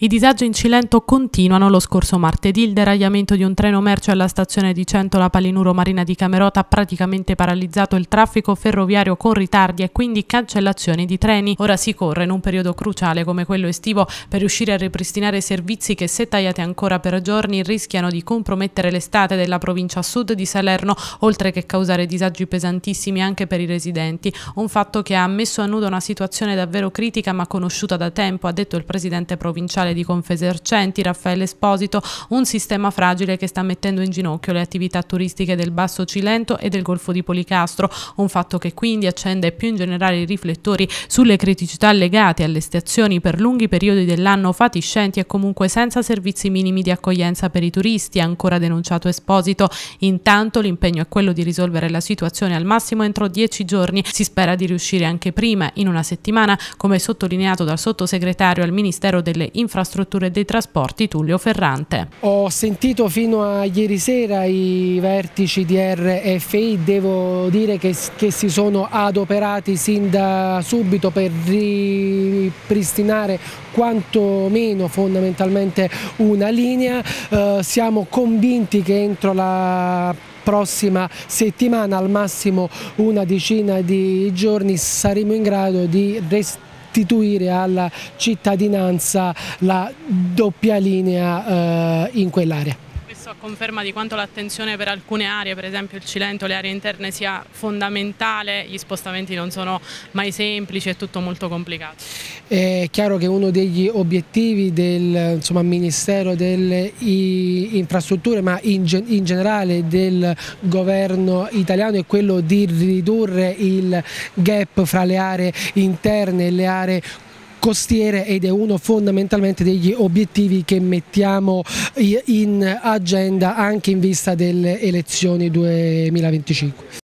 I disagi in Cilento continuano. Lo scorso martedì il deragliamento di un treno merce alla stazione di Centola Palinuro Marina di Camerota ha praticamente paralizzato il traffico ferroviario con ritardi e quindi cancellazioni di treni. Ora si corre in un periodo cruciale come quello estivo per riuscire a ripristinare servizi che se tagliati ancora per giorni rischiano di compromettere l'estate della provincia sud di Salerno, oltre che causare disagi pesantissimi anche per i residenti. Un fatto che ha messo a nudo una situazione davvero critica ma conosciuta da tempo, ha detto il presidente provinciale sociale di Confesercenti, Raffaele Esposito, un sistema fragile che sta mettendo in ginocchio le attività turistiche del Basso Cilento e del Golfo di Policastro, un fatto che quindi accende più in generale i riflettori sulle criticità legate alle stazioni per lunghi periodi dell'anno fatiscenti e comunque senza servizi minimi di accoglienza per i turisti, ancora denunciato Esposito. Intanto l'impegno è quello di risolvere la situazione al massimo entro dieci giorni, si spera di riuscire anche prima, in una settimana, come sottolineato dal sottosegretario al Ministero delle Infrastrutture infrastrutture e dei trasporti Tullio Ferrante. Ho sentito fino a ieri sera i vertici di RFI, devo dire che, che si sono adoperati sin da subito per ripristinare quantomeno fondamentalmente una linea. Eh, siamo convinti che entro la prossima settimana, al massimo una decina di giorni, saremo in grado di restituire restituire alla cittadinanza la doppia linea eh, in quell'area questo a conferma di quanto l'attenzione per alcune aree, per esempio il Cilento, le aree interne sia fondamentale, gli spostamenti non sono mai semplici, è tutto molto complicato. È chiaro che uno degli obiettivi del insomma, Ministero delle Infrastrutture, ma in, in, generale del governo italiano, è quello di ridurre il gap fra le aree interne e le aree costiere ed è uno fondamentalmente degli obiettivi che mettiamo in agenda anche in vista delle elezioni 2025.